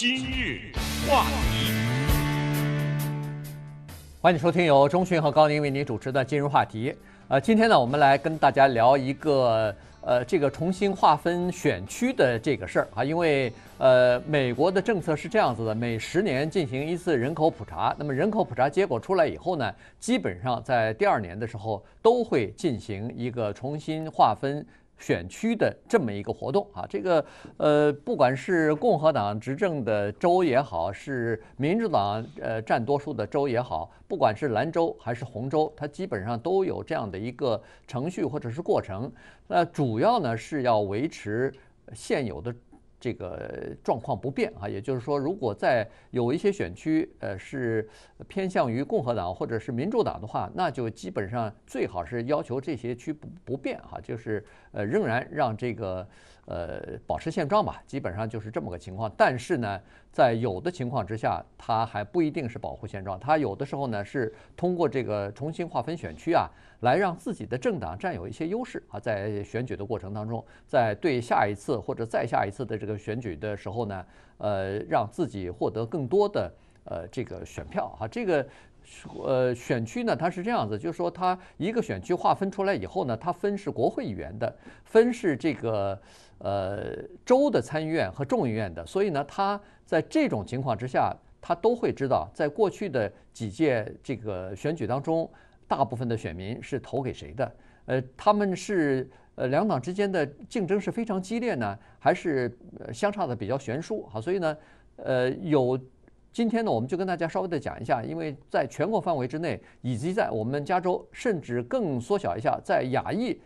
今日话题，欢迎收听由中讯和高宁为您主持的《今日话题》。呃，今天呢，我们来跟大家聊一个呃，这个重新划分选区的这个事儿啊。因为呃，美国的政策是这样子的：每十年进行一次人口普查，那么人口普查结果出来以后呢，基本上在第二年的时候都会进行一个重新划分。选区的这么一个活动啊，这个呃，不管是共和党执政的州也好，是民主党呃占多数的州也好，不管是兰州还是红州，它基本上都有这样的一个程序或者是过程。那主要呢是要维持现有的。这个状况不变啊，也就是说，如果在有一些选区，呃，是偏向于共和党或者是民主党的话，那就基本上最好是要求这些区不不变哈，就是呃，仍然让这个呃保持现状吧，基本上就是这么个情况。但是呢。在有的情况之下，它还不一定是保护现状，它有的时候呢是通过这个重新划分选区啊，来让自己的政党占有一些优势啊，在选举的过程当中，在对下一次或者再下一次的这个选举的时候呢，呃，让自己获得更多的呃这个选票啊，这个。呃，选区呢，它是这样子，就是说，它一个选区划分出来以后呢，它分是国会议员的，分是这个呃州的参议院和众议院的，所以呢，他在这种情况之下，他都会知道，在过去的几届这个选举当中，大部分的选民是投给谁的，呃，他们是呃两党之间的竞争是非常激烈呢，还是相差的比较悬殊啊？所以呢，呃有。今天呢，我们就跟大家稍微的讲一下，因为在全国范围之内，以及在我们加州，甚至更缩小一下，在亚裔，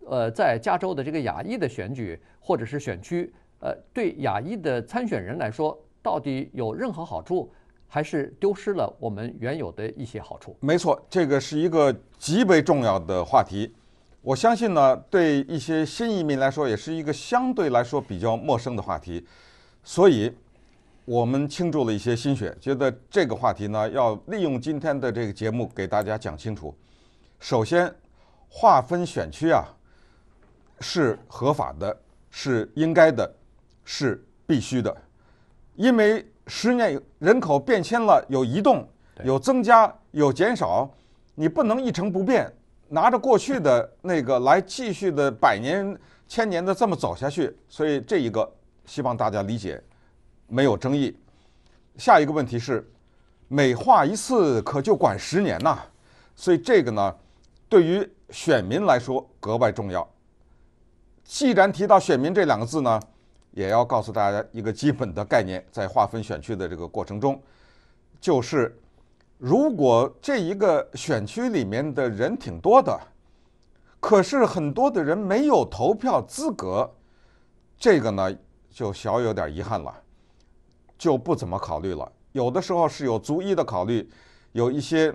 呃，在加州的这个亚裔的选举或者是选区，呃，对亚裔的参选人来说，到底有任何好处，还是丢失了我们原有的一些好处？没错，这个是一个极为重要的话题，我相信呢，对一些新移民来说，也是一个相对来说比较陌生的话题，所以。我们倾注了一些心血，觉得这个话题呢，要利用今天的这个节目给大家讲清楚。首先，划分选区啊，是合法的，是应该的，是必须的。因为十年人口变迁了，有移动，有增加，有减少，你不能一成不变，拿着过去的那个来继续的百年、千年的这么走下去。所以这一个希望大家理解。没有争议。下一个问题是，每划一次可就管十年呐，所以这个呢，对于选民来说格外重要。既然提到选民这两个字呢，也要告诉大家一个基本的概念，在划分选区的这个过程中，就是如果这一个选区里面的人挺多的，可是很多的人没有投票资格，这个呢就小有点遗憾了。就不怎么考虑了，有的时候是有逐一的考虑，有一些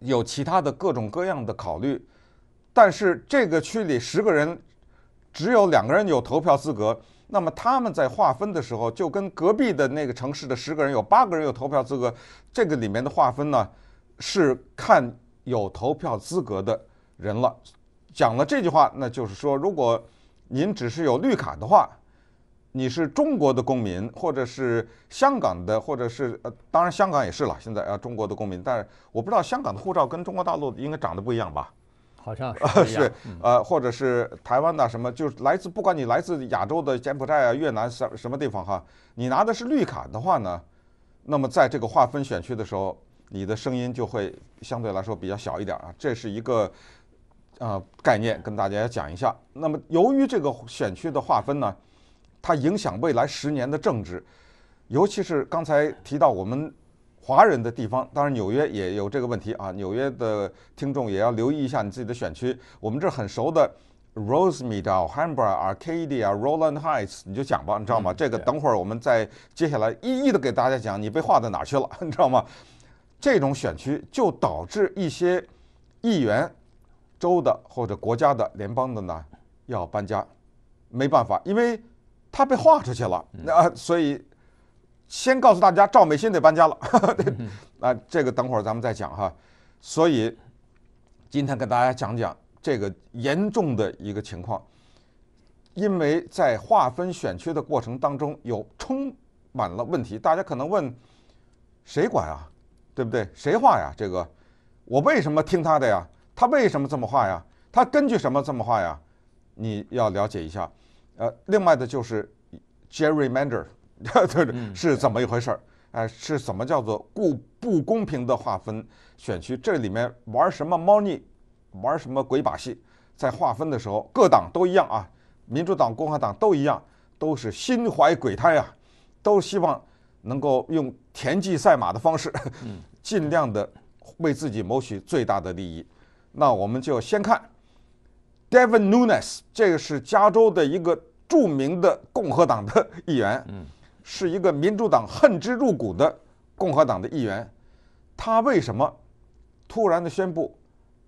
有其他的各种各样的考虑，但是这个区里十个人只有两个人有投票资格，那么他们在划分的时候就跟隔壁的那个城市的十个人有八个人有投票资格，这个里面的划分呢是看有投票资格的人了。讲了这句话，那就是说，如果您只是有绿卡的话。你是中国的公民，或者是香港的，或者是呃，当然香港也是了。现在啊，中国的公民，但是我不知道香港的护照跟中国大陆应该长得不一样吧？好像是一 呃，或者是台湾的什么，就是来自不管你来自亚洲的柬埔寨啊、越南什什么地方哈，你拿的是绿卡的话呢，那么在这个划分选区的时候，你的声音就会相对来说比较小一点啊。这是一个呃概念，跟大家讲一下。那么由于这个选区的划分呢？它影响未来十年的政治，尤其是刚才提到我们华人的地方，当然纽约也有这个问题啊。纽约的听众也要留意一下你自己的选区。我们这很熟的 Rosemead、h a m p r e a Arcadia、Rolland Heights，你就讲吧，你知道吗？这个等会儿我们再接下来一一的给大家讲，你被划到哪去了，你知道吗？这种选区就导致一些议员州的或者国家的联邦的呢要搬家，没办法，因为。他被划出去了，那所以先告诉大家，赵美心得搬家了。那 这个等会儿咱们再讲哈。所以今天跟大家讲讲这个严重的一个情况，因为在划分选区的过程当中有充满了问题。大家可能问谁管啊？对不对？谁划呀？这个我为什么听他的呀？他为什么这么划呀？他根据什么这么划呀？你要了解一下。呃，另外的就是 gerrymander，这 是怎么一回事儿？哎，是什么叫做不不公平的划分选区？这里面玩什么猫腻？玩什么鬼把戏？在划分的时候，各党都一样啊，民主党、共和党都一样，都是心怀鬼胎啊，都希望能够用田忌赛马的方式，尽量的为自己谋取最大的利益。那我们就先看 Devin Nunes，这个是加州的一个。著名的共和党的议员，嗯，是一个民主党恨之入骨的共和党的议员，他为什么突然的宣布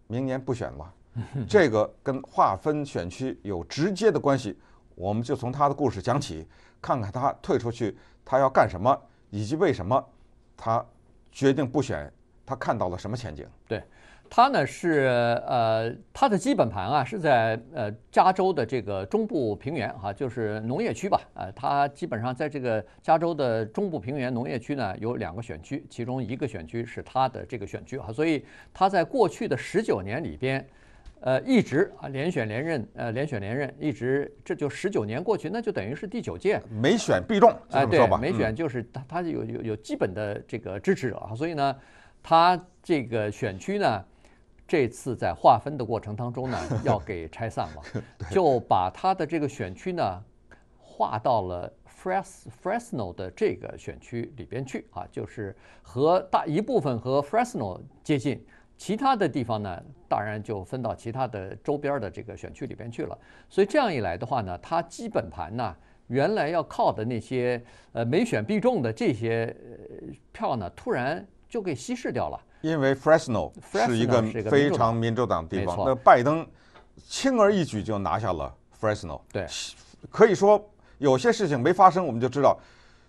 明年不选了？这个跟划分选区有直接的关系。我们就从他的故事讲起，看看他退出去，他要干什么，以及为什么他决定不选，他看到了什么前景？对。他呢是呃，他的基本盘啊是在呃加州的这个中部平原哈，就是农业区吧，呃，他基本上在这个加州的中部平原农业区呢有两个选区，其中一个选区是他的这个选区啊，所以他在过去的十九年里边，呃，一直啊连选连任，呃，连选连任，一直这就十九年过去，那就等于是第九届，没选必中，哎、对，每没选就是他他有有有基本的这个支持者啊，所以呢，他这个选区呢。这次在划分的过程当中呢，要给拆散了，就把他的这个选区呢，划到了 Fresno 的这个选区里边去啊，就是和大一部分和 Fresno 接近，其他的地方呢，当然就分到其他的周边的这个选区里边去了。所以这样一来的话呢，他基本盘呢，原来要靠的那些呃没选必中的这些票呢，突然就给稀释掉了。因为 Fresno 是一个非常民主党地方，那拜登轻而易举就拿下了 Fresno。对，可以说有些事情没发生，我们就知道，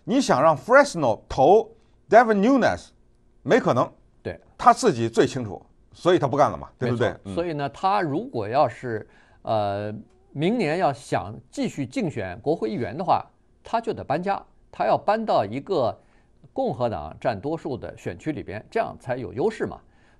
你想让 Fresno 投 Devin Nunes，没可能。对，他自己最清楚，所以他不干了嘛，对不对？所以呢，他如果要是呃明年要想继续竞选国会议员的话，他就得搬家，他要搬到一个。共和党占多数的选区里边，这样才有优势嘛。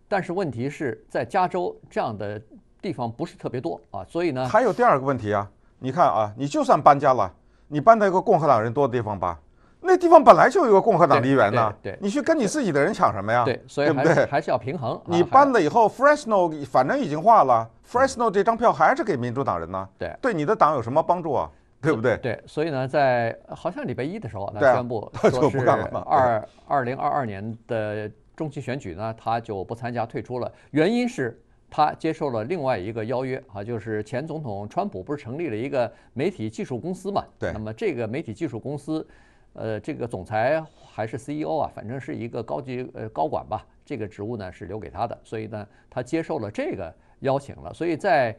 但是问题是，在加州这样的地方不是特别多啊，所以呢……还有第二个问题啊，你看啊，你就算搬家了，你搬到一个共和党人多的地方吧，那地方本来就有一个共和党议员呢，你去跟你自己的人抢什么呀？对，所以还是还是要平衡。你搬了以后，Fresno 反正已经化了，Fresno 这张票还是给民主党人呢，对，对，你的党有什么帮助啊？对不对？对，所以呢，在好像礼拜一的时候，他宣布说是二二零二二年的中期选举呢，他就不参加退出了。原因是他接受了另外一个邀约啊，就是前总统川普不是成立了一个媒体技术公司嘛？对。那么这个媒体技术公司，呃，这个总裁还是 CEO 啊，反正是一个高级呃高管吧。这个职务呢是留给他的，所以呢他接受了这个邀请了。所以在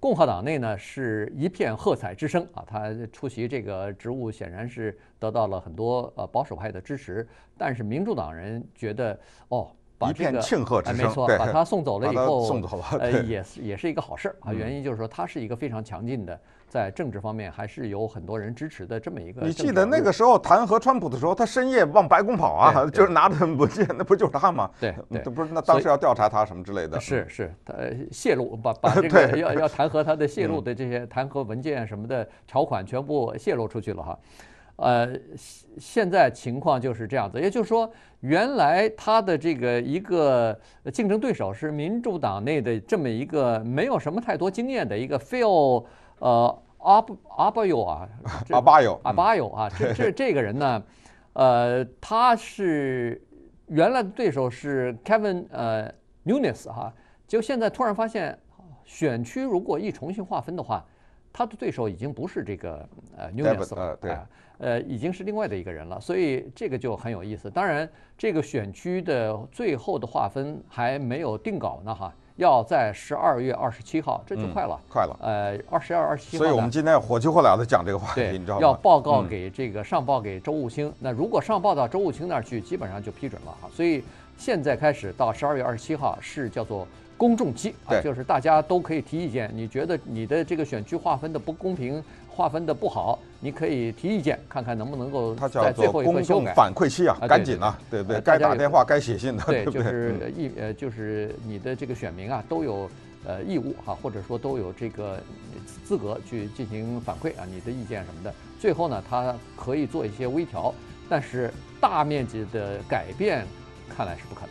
共和党内呢是一片喝彩之声啊，他出席这个职务显然是得到了很多呃保守派的支持，但是民主党人觉得哦，一片庆贺之声，没错，把他送走了以后，送走了，呃也是也是一个好事啊，原因就是说他是一个非常强劲的。在政治方面还是有很多人支持的这么一个。你记得那个时候弹劾川普的时候，他深夜往白宫跑啊，就是拿着文件，那不就是他吗？对对，不是，那当时要调查他什么之类的。是是，他泄露把把 这个要要弹劾他的泄露的这些弹劾文件什么的条款全部泄露出去了哈。呃，现在情况就是这样子，也就是说，原来他的这个一个竞争对手是民主党内的这么一个没有什么太多经验的一个费 l 呃，阿巴阿巴友啊，阿巴友，阿巴友啊，这这这个人呢，呃，他是原来的对手是 Kevin 呃 Newness 哈，就现在突然发现，选区如果一重新划分的话，他的对手已经不是这个呃 Newness 了，对，呃，已经是另外的一个人了，所以这个就很有意思。当然，这个选区的最后的划分还没有定稿呢，哈。要在十二月二十七号，这就快了，快了。呃，二十二二十七号，所以我们今天火急火燎的讲这个话题，你知道吗？要报告给这个，上报给周务清。那如果上报到周务清那儿去，基本上就批准了哈。所以现在开始到十二月二十七号是叫做。公众期啊，就是大家都可以提意见。你觉得你的这个选区划分的不公平，划分的不好，你可以提意见，看看能不能够。在最后一做公众反馈期啊，赶紧啊，对对？该打电话，该写信的，对 对？就是一，呃，就是你的这个选民啊，都有呃义务哈，或者说都有这个资格去进行反馈啊，你的意见什么的。最后呢，他可以做一些微调，但是大面积的改变看来是不可能。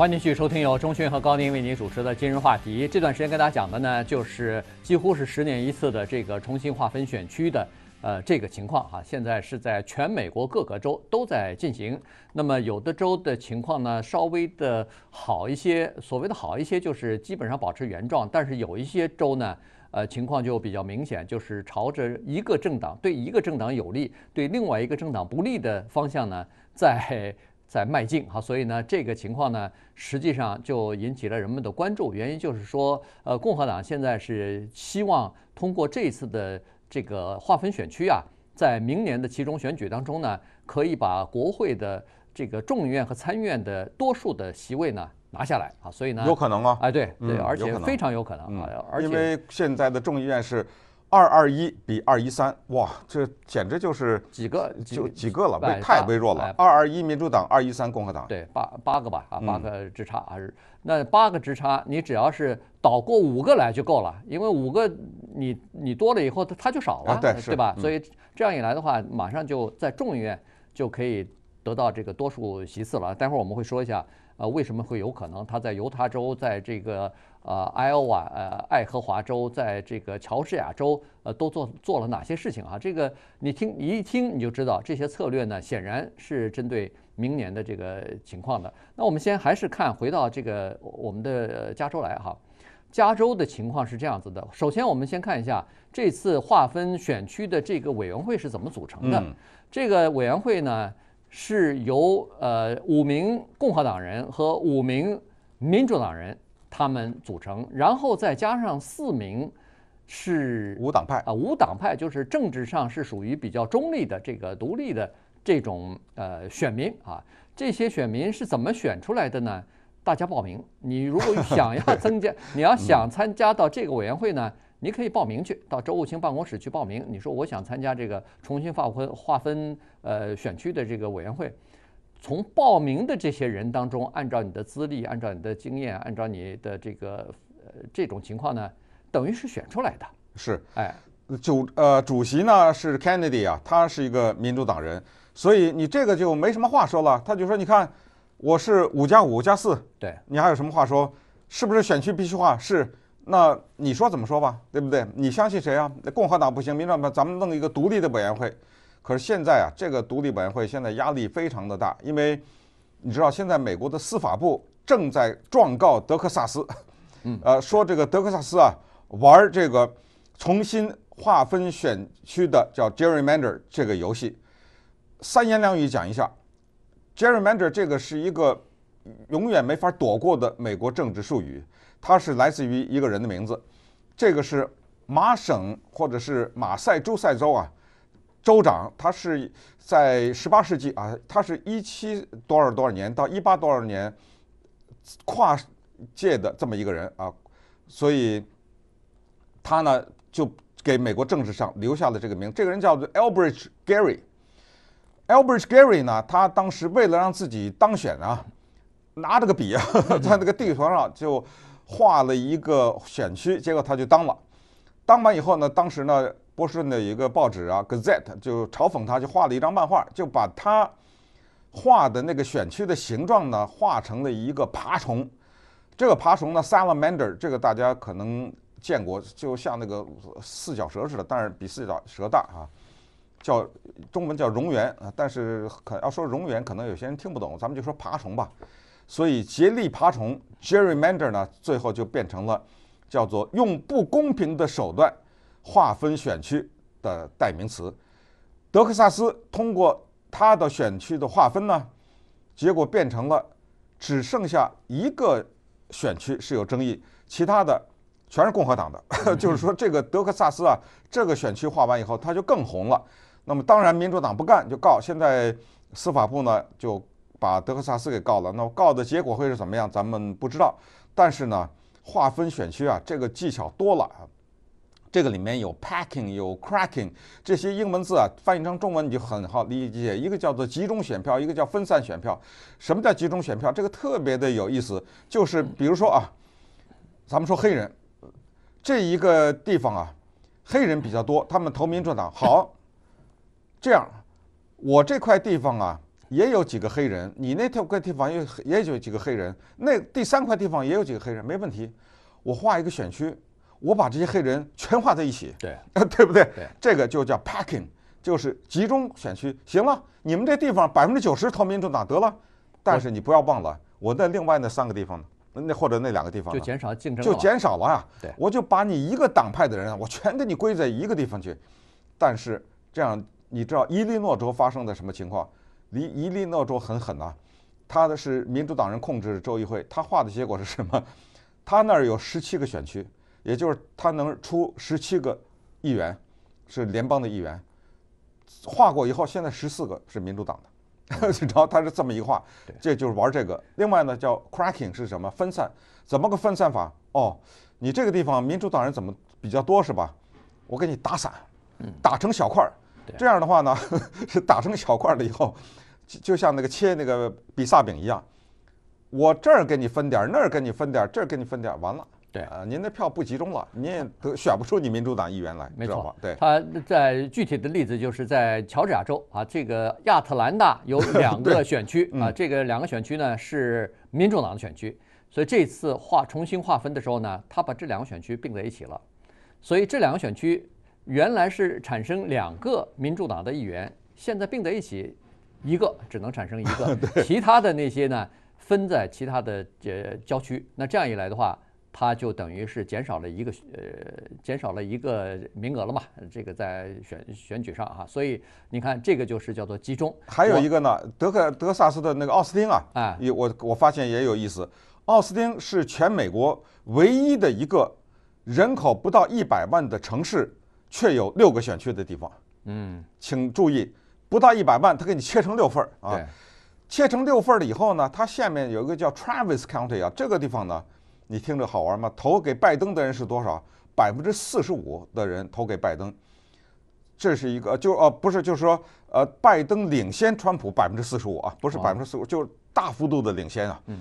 欢迎继续收听由中讯和高宁为您主持的今日话题。这段时间跟大家讲的呢，就是几乎是十年一次的这个重新划分选区的，呃，这个情况哈。现在是在全美国各个州都在进行。那么有的州的情况呢，稍微的好一些，所谓的好一些，就是基本上保持原状。但是有一些州呢，呃，情况就比较明显，就是朝着一个政党对一个政党有利、对另外一个政党不利的方向呢，在。在迈进好，所以呢，这个情况呢，实际上就引起了人们的关注。原因就是说，呃，共和党现在是希望通过这次的这个划分选区啊，在明年的其中选举当中呢，可以把国会的这个众议院和参议院的多数的席位呢拿下来啊。所以呢，有可能啊，哎，对对，而且非常有可能啊，因为现在的众议院是。二二一比二一三，哇，这简直就是几个就几个了，太微弱了。二二一民主党，二一三共和党，对，八八个吧，啊，八个之差还是那八个之差，你只要是倒过五个来就够了，因为五个你你多了以后，它它就少了，对吧？所以这样一来的话，马上就在众议院就可以得到这个多数席次了。待会儿我们会说一下。呃，为什么会有可能他在犹他州，在这个呃爱奥瓦呃爱荷华州，在这个乔治亚州，呃，都做做了哪些事情啊？这个你听，你一听你就知道，这些策略呢，显然是针对明年的这个情况的。那我们先还是看回到这个我们的加州来哈，加州的情况是这样子的。首先，我们先看一下这次划分选区的这个委员会是怎么组成的。这个委员会呢？是由呃五名共和党人和五名民主党人他们组成，然后再加上四名是无党派啊无党派就是政治上是属于比较中立的这个独立的这种呃选民啊，这些选民是怎么选出来的呢？大家报名，你如果想要增加，你要想参加到这个委员会呢？你可以报名去，到周务卿办公室去报名。你说我想参加这个重新划分划分呃选区的这个委员会，从报名的这些人当中，按照你的资历，按照你的经验，按照你的这个呃这种情况呢，等于是选出来的。是，哎，主呃主席呢是 Kennedy 啊，他是一个民主党人，所以你这个就没什么话说了。他就说，你看我是五加五加四，对你还有什么话说？是不是选区必须化？是。那你说怎么说吧，对不对？你相信谁啊？那共和党不行，民主党，咱们弄一个独立的委员会。可是现在啊，这个独立委员会现在压力非常的大，因为你知道，现在美国的司法部正在状告德克萨斯，嗯，呃，说这个德克萨斯啊玩这个重新划分选区的叫 gerrymander 这个游戏。三言两语讲一下，gerrymander 这个是一个永远没法躲过的美国政治术语。他是来自于一个人的名字，这个是马省或者是马赛诸塞州啊，州长，他是在十八世纪啊，他是一七多少多少年到一八多少年跨界的这么一个人啊，所以他呢就给美国政治上留下了这个名。这个人叫做 Albridge Gary，Albridge Gary 呢，他当时为了让自己当选啊，拿着个笔啊，在那个地图上就。画了一个选区，结果他就当了。当完以后呢，当时呢，波士顿的一个报纸啊，《Gazette》就嘲讽他，就画了一张漫画，就把他画的那个选区的形状呢，画成了一个爬虫。这个爬虫呢，Salamander，这个大家可能见过，就像那个四脚蛇似的，但是比四脚蛇大啊。叫中文叫蝾螈啊，但是可要说蝾螈，可能有些人听不懂，咱们就说爬虫吧。所以，竭力爬虫 （gerrymander） 呢，最后就变成了叫做用不公平的手段划分选区的代名词。德克萨斯通过它的选区的划分呢，结果变成了只剩下一个选区是有争议，其他的全是共和党的。就是说，这个德克萨斯啊，这个选区划完以后，它就更红了。那么，当然民主党不干，就告。现在司法部呢，就。把德克萨斯给告了，那告的结果会是怎么样？咱们不知道。但是呢，划分选区啊，这个技巧多了啊。这个里面有 packing，有 cracking，这些英文字啊，翻译成中文你就很好理解。一个叫做集中选票，一个叫分散选票。什么叫集中选票？这个特别的有意思，就是比如说啊，咱们说黑人，这一个地方啊，黑人比较多，他们投民主党好。这样，我这块地方啊。也有几个黑人，你那块地方有，也有几个黑人。那第三块地方也有几个黑人，没问题。我画一个选区，我把这些黑人全画在一起，对，啊，对不对？对，这个就叫 packing，就是集中选区。行了，你们这地方百分之九十投民主党得了，但是你不要忘了，我在另外那三个地方呢，那或者那两个地方就减少竞争，就减少了呀。对，我就把你一个党派的人，我全给你归在一个地方去。但是这样，你知道伊利诺州发生的什么情况？伊伊利诺州很狠呐，他的是民主党人控制州议会，他划的结果是什么？他那儿有十七个选区，也就是他能出十七个议员，是联邦的议员。划过以后，现在十四个是民主党的，然后他是这么一划，这就是玩这个。另外呢，叫 cracking 是什么？分散？怎么个分散法？哦，你这个地方民主党人怎么比较多是吧？我给你打散，打成小块儿。这样的话呢，是打成小块了以后。就像那个切那个比萨饼一样，我这儿给你分点，儿，那儿给你分点，儿，这儿给你分点，儿，完了。对啊，您的票不集中了，您也得选不出你民主党议员来，没错。对，他在具体的例子就是在乔治亚州啊，这个亚特兰大有 两个选区啊，这个两个选区呢是民主党的选区，所以这次划重新划分的时候呢，他把这两个选区并在一起了，所以这两个选区原来是产生两个民主党的议员，现在并在一起。一个只能产生一个，其他的那些呢分在其他的这郊区。那这样一来的话，它就等于是减少了一个呃，减少了一个名额了嘛。这个在选选举上啊，所以你看这个就是叫做集中。还有一个呢，德克德萨斯的那个奥斯汀啊，哎，我我发现也有意思。奥斯汀是全美国唯一的一个人口不到一百万的城市，却有六个选区的地方。嗯，请注意。不到一百万，他给你切成六份儿啊！切成六份儿了以后呢，它下面有一个叫 Travis County 啊，这个地方呢，你听着好玩吗？投给拜登的人是多少？百分之四十五的人投给拜登，这是一个就呃不是就是说呃拜登领先川普百分之四十五啊，不是百分之四十五，就是大幅度的领先啊。嗯。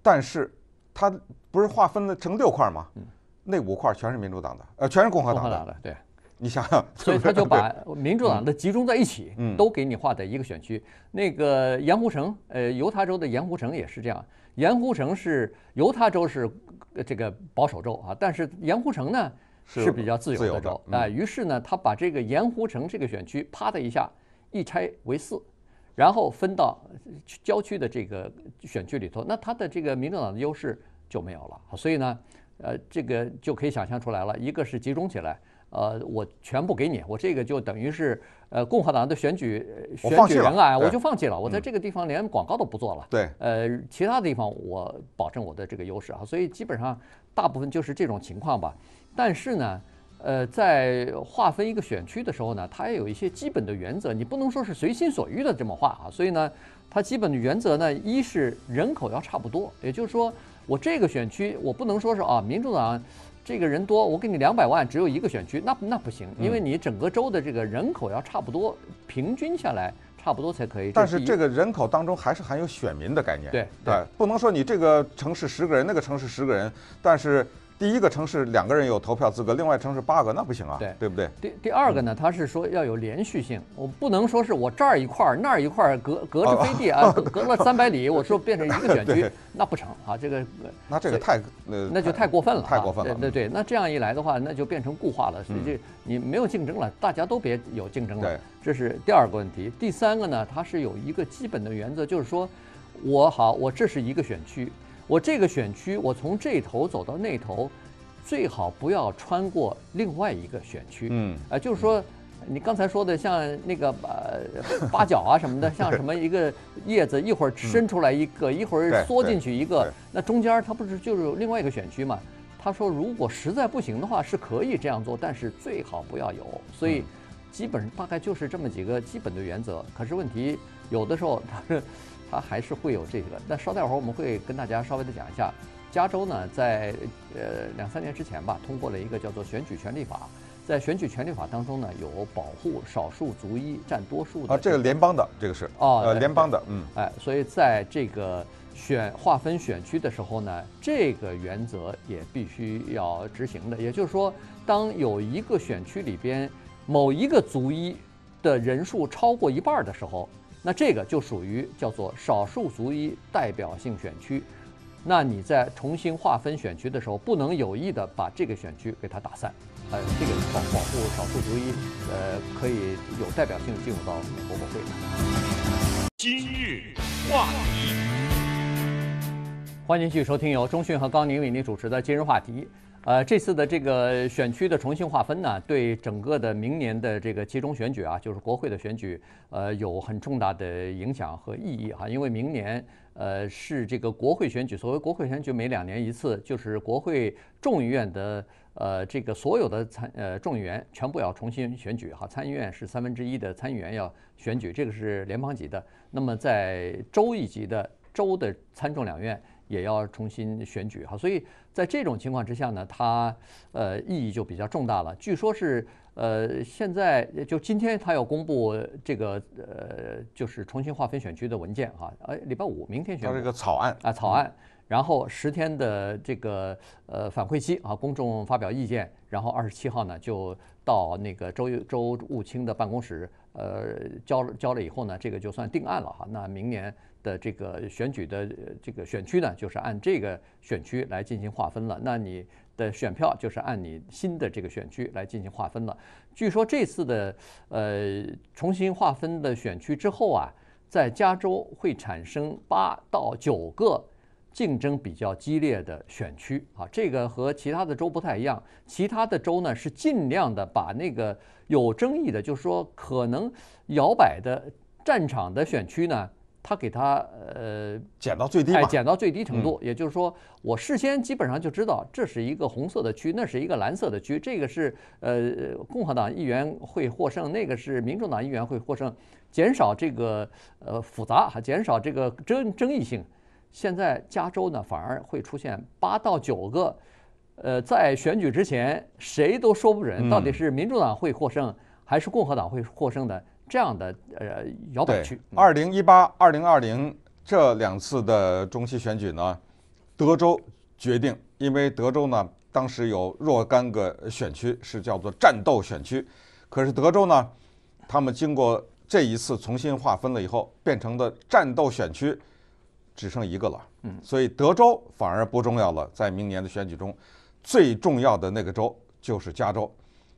但是它不是划分的成六块吗？嗯。那五块全是民主党的，呃，全是共和党的。对。你想，想，所以他就把民主党的集中在一起，嗯，都给你划在一个选区。那个盐湖城，呃，犹他州的盐湖城也是这样。盐湖城是犹他州是这个保守州啊，但是盐湖城呢是比较自由的州啊。于是呢，他把这个盐湖城这个选区啪的一下一拆为四，然后分到郊区的这个选区里头。那他的这个民主党的优势就没有了。所以呢，呃，这个就可以想象出来了一个是集中起来。呃，我全部给你，我这个就等于是呃共和党的选举选举人啊，我就放弃了，我在这个地方连广告都不做了。对，呃，其他地方我保证我的这个优势啊，所以基本上大部分就是这种情况吧。但是呢，呃，在划分一个选区的时候呢，它也有一些基本的原则，你不能说是随心所欲的这么画啊。所以呢，它基本的原则呢，一是人口要差不多，也就是说，我这个选区我不能说是啊民主党。这个人多，我给你两百万，只有一个选区，那那不行，因为你整个州的这个人口要差不多，平均下来差不多才可以。但是这个人口当中还是含有选民的概念，对对，不能说你这个城市十个人，那个城市十个人，但是。第一个城市两个人有投票资格，另外城市八个那不行啊，对不对？第第二个呢，他是说要有连续性，我不能说是我这儿一块儿那儿一块儿隔隔着飞地啊，隔了三百里，我说变成一个选区，那不成啊，这个那这个太那就太过分了，太过分了，对对对，那这样一来的话，那就变成固化了，实际你没有竞争了，大家都别有竞争了，这是第二个问题。第三个呢，它是有一个基本的原则，就是说我好，我这是一个选区。我这个选区，我从这头走到那头，最好不要穿过另外一个选区。嗯，啊，就是说，你刚才说的，像那个呃八角啊什么的，像什么一个叶子，一会儿伸出来一个，一会儿缩进去一个，那中间它不是就是另外一个选区嘛？他说，如果实在不行的话是可以这样做，但是最好不要有。所以。基本大概就是这么几个基本的原则。可是问题有的时候它它 还是会有这个。那稍待会儿我们会跟大家稍微的讲一下，加州呢在呃两三年之前吧，通过了一个叫做选举权利法。在选举权利法当中呢，有保护少数族裔占多数的。啊，这个联邦的这个是哦，联邦的嗯，哎，所以在这个选划分选区的时候呢，这个原则也必须要执行的。也就是说，当有一个选区里边。某一个族裔的人数超过一半的时候，那这个就属于叫做少数族裔代表性选区。那你在重新划分选区的时候，不能有意的把这个选区给它打散。呃，这个保保护少数族裔，呃，可以有代表性进入到国会今日话题，欢迎继续收听由中讯和高宁为您主持的《今日话题》。呃，这次的这个选区的重新划分呢，对整个的明年的这个集中选举啊，就是国会的选举，呃，有很重大的影响和意义哈。因为明年呃是这个国会选举，所谓国会选举每两年一次，就是国会众议院的呃这个所有的参呃众议员全部要重新选举哈。参议院是三分之一的参议员要选举，这个是联邦级的。那么在州一级的州的参众两院。也要重新选举哈，所以在这种情况之下呢，它呃意义就比较重大了。据说，是呃现在就今天他要公布这个呃就是重新划分选区的文件哈，哎，礼拜五明天选举这是一个草案啊，草案。然后十天的这个呃反馈期啊，公众发表意见，然后二十七号呢就到那个周周务卿的办公室呃交交了以后呢，这个就算定案了哈。那明年。的这个选举的这个选区呢，就是按这个选区来进行划分了。那你的选票就是按你新的这个选区来进行划分了。据说这次的呃重新划分的选区之后啊，在加州会产生八到九个竞争比较激烈的选区啊，这个和其他的州不太一样。其他的州呢是尽量的把那个有争议的，就是说可能摇摆的战场的选区呢。他给它呃减到最低，哎，减到最低程度。也就是说，我事先基本上就知道这是一个红色的区，那是一个蓝色的区。这个是呃共和党议员会获胜，那个是民主党议员会获胜，减少这个呃复杂，减少这个争争议性。现在加州呢，反而会出现八到九个，呃，在选举之前谁都说不准到底是民主党会获胜还是共和党会获胜的。这样的呃摇摆区，二零一八、二零二零这两次的中期选举呢，德州决定，因为德州呢当时有若干个选区是叫做战斗选区，可是德州呢，他们经过这一次重新划分了以后，变成的战斗选区只剩一个了，嗯，所以德州反而不重要了，在明年的选举中，最重要的那个州就是加州，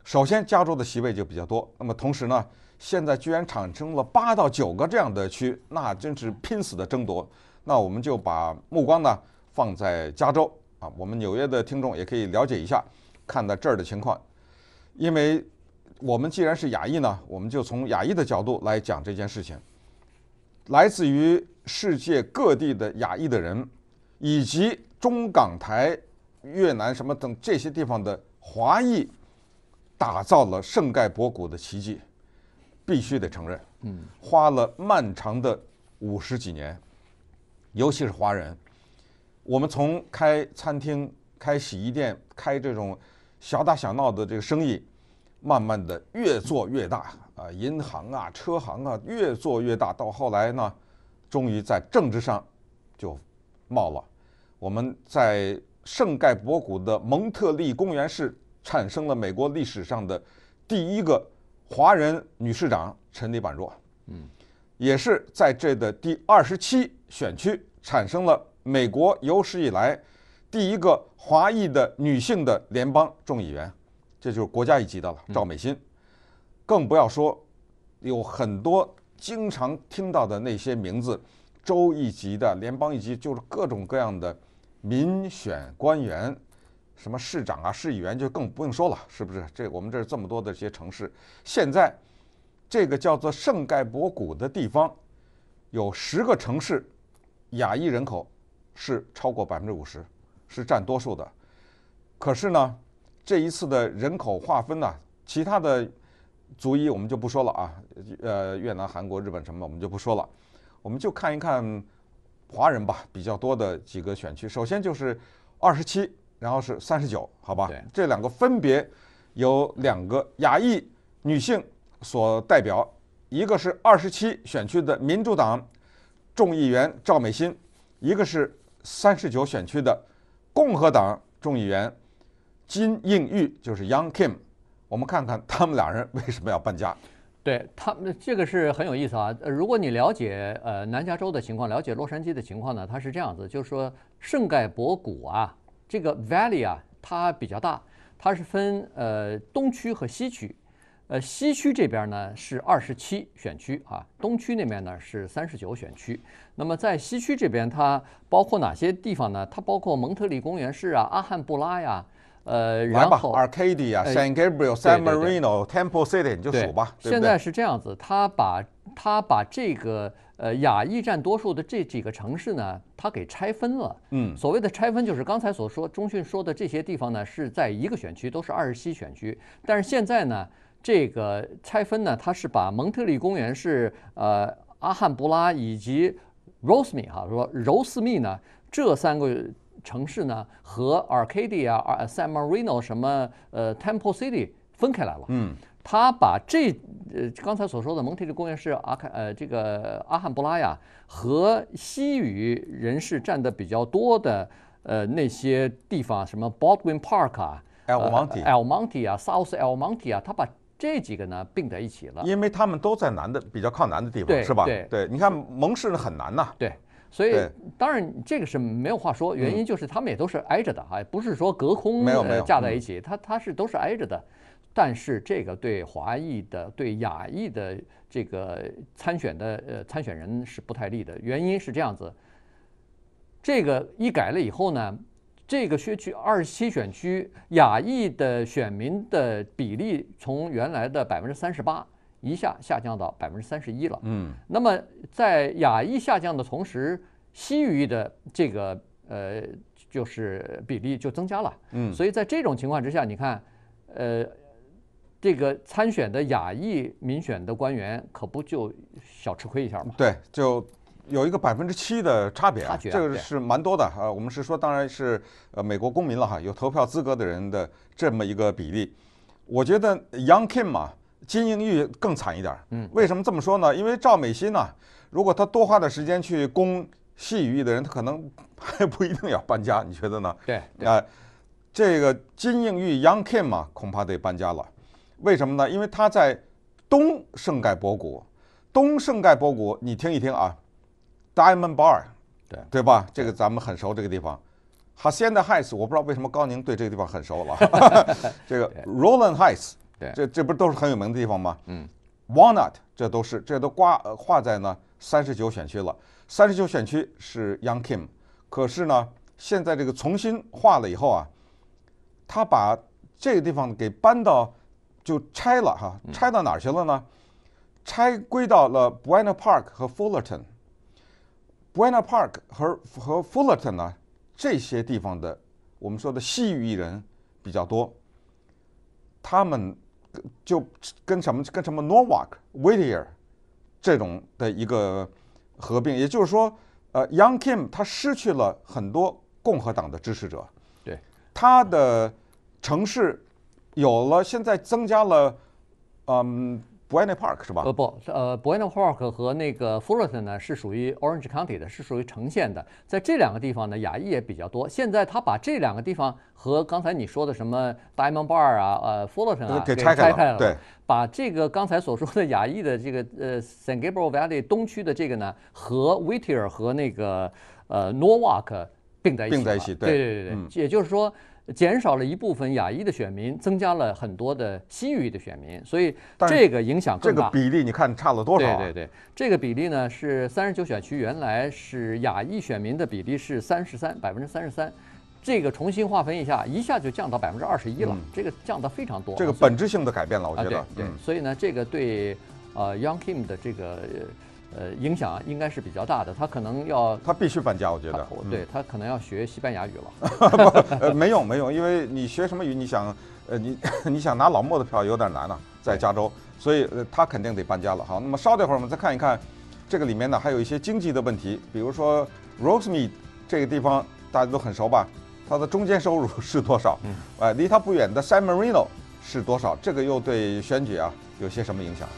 首先加州的席位就比较多，那么同时呢。现在居然产生了八到九个这样的区，那真是拼死的争夺。那我们就把目光呢放在加州啊，我们纽约的听众也可以了解一下，看到这儿的情况。因为我们既然是亚裔呢，我们就从亚裔的角度来讲这件事情。来自于世界各地的亚裔的人，以及中港台、越南什么等这些地方的华裔，打造了圣盖博古的奇迹。必须得承认，嗯，花了漫长的五十几年，尤其是华人，我们从开餐厅、开洗衣店、开这种小打小闹的这个生意，慢慢的越做越大啊，银行啊、车行啊越做越大，到后来呢，终于在政治上就冒了。我们在圣盖博古的蒙特利公园市产生了美国历史上的第一个。华人女市长陈黎婉若，嗯，也是在这的第二十七选区产生了美国有史以来第一个华裔的女性的联邦众议员，这就是国家一级的了。赵美心，更不要说有很多经常听到的那些名字，州一级的、联邦一级，就是各种各样的民选官员。什么市长啊、市议员就更不用说了，是不是？这我们这这么多的这些城市，现在这个叫做圣盖博谷的地方，有十个城市亚裔人口是超过百分之五十，是占多数的。可是呢，这一次的人口划分呢，其他的族裔我们就不说了啊，呃，越南、韩国、日本什么我们就不说了，我们就看一看华人吧，比较多的几个选区。首先就是二十七。然后是三十九，好吧，这两个分别有两个亚裔女性所代表，一个是二十七选区的民主党众议员赵美心，一个是三十九选区的共和党众议员金映玉，就是 Young Kim。我们看看他们俩人为什么要搬家？对他们这个是很有意思啊。如果你了解呃南加州的情况，了解洛杉矶的情况呢，它是这样子，就是说圣盖博谷啊。这个 Valley 啊，它比较大，它是分呃东区和西区，呃西区这边呢是二十七选区啊，东区那边呢是三十九选区。那么在西区这边，它包括哪些地方呢？它包括蒙特利公园市啊、阿罕布拉呀。呃，然后 Arcadia s a n Gabriel、San Marino、Temple City，你就数吧，对对？现在是这样子，他把他把这个呃亚裔占多数的这几个城市呢，他给拆分了。嗯，所谓的拆分，就是刚才所说中讯说的这些地方呢，是在一个选区都是二十七选区。但是现在呢，这个拆分呢，他是把蒙特利公园是呃阿汉布拉以及 Roseme 哈说 Roseme 呢这三个。城市呢和 Arcadia 啊、San Marino 什么呃 Temple City 分开来了。嗯，他把这呃刚才所说的蒙蒂利公园是阿坎呃这个阿罕布拉呀和西语人士占的比较多的呃那些地方，什么 Baldwin Park 啊、El Monte、El Monte 啊、South El Monte 啊，他把这几个呢并在一起了。因为他们都在南的比较靠南的地方，是吧？对，对你看蒙市呢很难呐。对。所以，当然这个是没有话说，原因就是他们也都是挨着的啊，不是说隔空架在一起，它它是都是挨着的。但是这个对华裔的、对亚裔的这个参选的呃参选人是不太利的，原因是这样子：这个一改了以后呢，这个学区二十七选区亚裔的选民的比例从原来的百分之三十八。一下下降到百分之三十一了。嗯，那么在亚裔下降的同时，西语的这个呃就是比例就增加了。嗯，所以在这种情况之下，你看，呃，这个参选的亚裔民选的官员可不就小吃亏一下吗？对，就有一个百分之七的差别，这个是蛮多的啊。我们是说，当然是呃美国公民了哈，有投票资格的人的这么一个比例。我觉得 Young Kim 嘛。金英玉更惨一点儿，嗯，为什么这么说呢？因为赵美心呢，如果他多花点时间去攻细雨翼的人，他可能还不一定要搬家，你觉得呢？对，哎，这个金英玉 Young Kim 嘛，恐怕得搬家了。为什么呢？因为他在东圣盖博谷，东圣盖博谷，你听一听啊，Diamond Bar，对对吧？这个咱们很熟这个地方，Hacienda Heights，我不知道为什么高宁对这个地方很熟了，这个 r o l l i n d h i s 这这不都是很有名的地方吗？嗯，Walnut 这都是，这都挂画在呢三十九选区了。三十九选区是 Young Kim，可是呢，现在这个重新划了以后啊，他把这个地方给搬到，就拆了哈，拆到哪儿去了呢？拆归到了 Buena Park 和 Fullerton。Buena Park 和和 Fullerton 呢，这些地方的我们说的西域人比较多，他们。就跟什么跟什么 Norwalk、Whittier 这种的一个合并，也就是说，呃，Young Kim 他失去了很多共和党的支持者，对他的城市有了现在增加了，嗯。Buena Park 是吧？呃不，呃 Buena Park 和那个 Fullerton 呢是属于 Orange County 的，是属于城县的。在这两个地方呢，雅裔也比较多。现在他把这两个地方和刚才你说的什么 Diamond Bar 啊、呃 Fullerton 啊给拆开了。对，把这个刚才所说的雅裔的这个呃 San Gabriel Valley 东区的这个呢和 v h i t e r 和那个呃 Norwalk 并在一起。并在一起，对对对对，也就是说。减少了一部分亚裔的选民，增加了很多的西域的选民，所以这个影响更大。这个比例你看差了多少？对对对，这个比例呢是三十九选区原来是亚裔选民的比例是三十三百分之三十三，这个重新划分一下，一下就降到百分之二十一了，这个降到非常多。这个本质性的改变了，我觉得。对，所以呢，这个对呃 Young Kim 的这个。呃，影响应该是比较大的，他可能要他必须搬家，我觉得，对他可能要学西班牙语了，呃，没用没用，因为你学什么语，你想，呃，你 你想拿老莫的票有点难啊，在加州，所以他肯定得搬家了，好，那么稍待会儿我们再看一看，这个里面呢还有一些经济的问题，比如说 Rosemead 这个地方大家都很熟吧，它的中间收入 是多少？哎，离它不远的 San Marino 是多少？这个又对选举啊有些什么影响？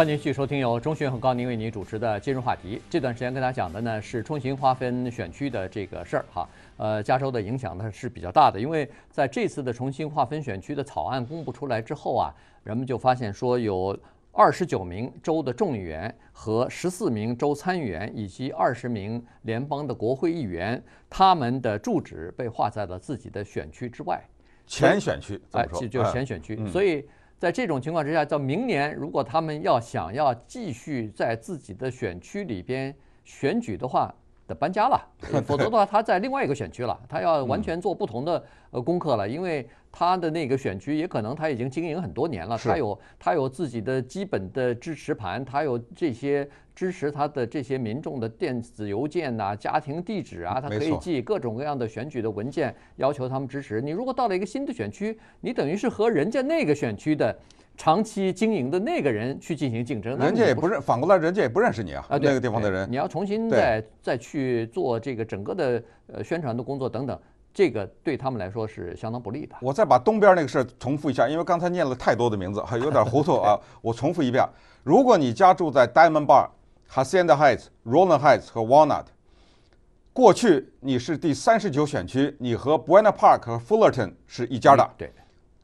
欢迎继续收听由中讯和高宁为您主持的金融话题。这段时间跟大家讲的呢是重新划分选区的这个事儿哈。呃，加州的影响呢是比较大的，因为在这次的重新划分选区的草案公布出来之后啊，人们就发现说有二十九名州的众议员和十四名州参议员以及二十名联邦的国会议员，他们的住址被划在了自己的选区之外。前选区，哎，就就前选区，所以。在这种情况之下，到明年如果他们要想要继续在自己的选区里边选举的话。搬家了，否则的话他在另外一个选区了，他要完全做不同的呃功课了，因为他的那个选区也可能他已经经营很多年了，他有他有自己的基本的支持盘，他有这些支持他的这些民众的电子邮件呐、家庭地址啊，他可以寄各种各样的选举的文件要求他们支持。你如果到了一个新的选区，你等于是和人家那个选区的。长期经营的那个人去进行竞争，人家也不认，反过来，人家也不认识你啊啊，那个地方的人，你要重新再再去做这个整个的呃宣传的工作等等，这个对他们来说是相当不利的。我再把东边那个事儿重复一下，因为刚才念了太多的名字，还有点糊涂啊，我重复一遍：如果你家住在 Diamond Bar、Hacienda Heights、Rolling h i g h t s 和 Walnut，过去你是第三十九选区，你和 Buena Park 和 Fullerton 是一家的，对，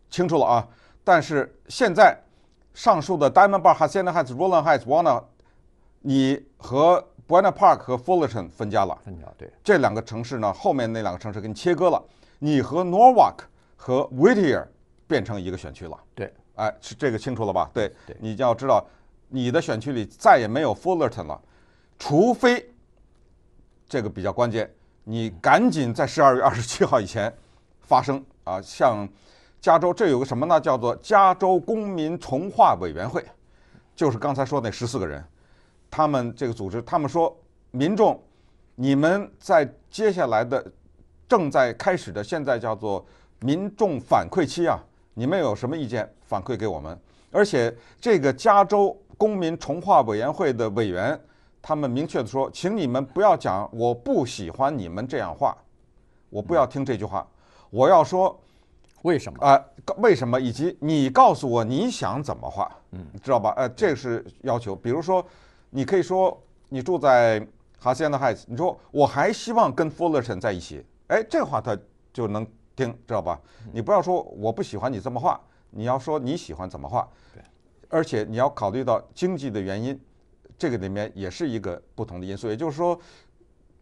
清楚了啊。但是现在，上述的 Diamond Bar、Hacienda Heights、Rolling h i h t s Wanna，你和 Buena Park 和 Fullerton 分家了。分家对。这两个城市呢，后面那两个城市给你切割了。你和 Norwalk 和 Whittier 变成一个选区了。对。哎，是这个清楚了吧？对。对。你就要知道，你的选区里再也没有 Fullerton 了，除非这个比较关键，你赶紧在十二月二十七号以前发生啊，像。加州这有个什么呢？叫做加州公民重化委员会，就是刚才说那十四个人，他们这个组织，他们说民众，你们在接下来的，正在开始的，现在叫做民众反馈期啊，你们有什么意见反馈给我们？而且这个加州公民重化委员会的委员，他们明确的说，请你们不要讲我不喜欢你们这样画，我不要听这句话，我要说。为什么啊？为什么？以及你告诉我你想怎么画，嗯，知道吧？呃，这个是要求。比如说，你可以说你住在哈斯廷斯，你说我还希望跟富勒森在一起。哎，这话他就能听，知道吧？你不要说我不喜欢你这么画，你要说你喜欢怎么画。对，而且你要考虑到经济的原因，这个里面也是一个不同的因素。也就是说，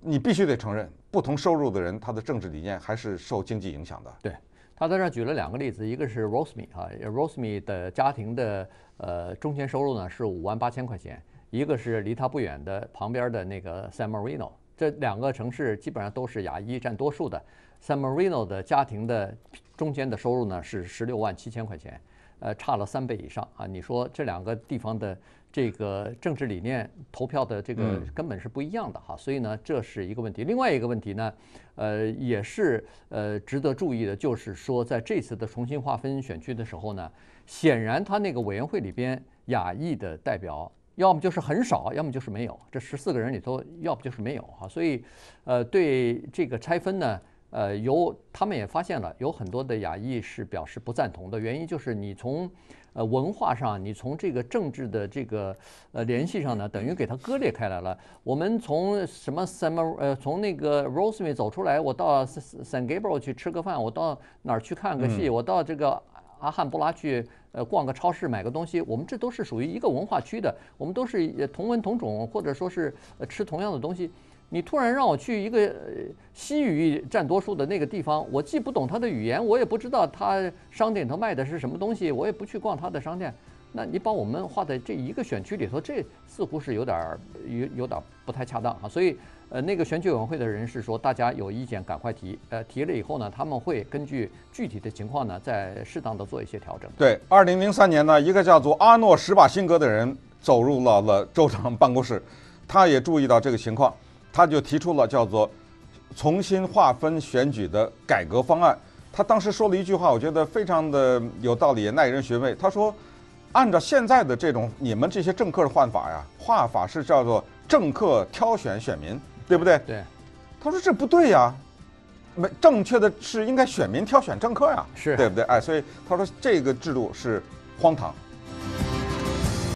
你必须得承认，不同收入的人他的政治理念还是受经济影响的。对。他在这举了两个例子，一个是 Rosme 哈，Rosme 的家庭的呃中间收入呢是五万八千块钱，一个是离他不远的旁边的那个 San Marino，这两个城市基本上都是牙医占多数的，San Marino 的家庭的中间的收入呢是十六万七千块钱。呃，差了三倍以上啊！你说这两个地方的这个政治理念、投票的这个根本是不一样的哈，所以呢，这是一个问题。另外一个问题呢，呃，也是呃值得注意的，就是说在这次的重新划分选区的时候呢，显然他那个委员会里边亚裔的代表，要么就是很少，要么就是没有。这十四个人里头，要不就是没有哈，所以，呃，对这个拆分呢。呃，有他们也发现了，有很多的亚裔是表示不赞同的，原因就是你从，呃，文化上，你从这个政治的这个，呃，联系上呢，等于给它割裂开来了。我们从什么什么，呃，从那个 Rosme e 走出来，我到 San Gabriel 去吃个饭，我到哪儿去看个戏，我到这个阿罕布拉去，呃，逛个超市买个东西，我们这都是属于一个文化区的，我们都是同文同种，或者说是吃同样的东西。你突然让我去一个西语占多数的那个地方，我既不懂他的语言，我也不知道他商店头卖的是什么东西，我也不去逛他的商店。那你把我们划在这一个选区里头，这似乎是有点儿有有点儿不太恰当啊。所以，呃，那个选举委员会的人是说，大家有意见赶快提，呃，提了以后呢，他们会根据具体的情况呢，再适当的做一些调整。对，二零零三年呢，一个叫做阿诺·施瓦辛格的人走入了了州长办公室，他也注意到这个情况。他就提出了叫做重新划分选举的改革方案。他当时说了一句话，我觉得非常的有道理，也耐人寻味。他说：“按照现在的这种你们这些政客的换法呀，画法是叫做政客挑选选民，对不对？”“对。”他说：“这不对呀，没正确的是应该选民挑选政客呀，是对不对？”“哎，所以他说这个制度是荒唐。”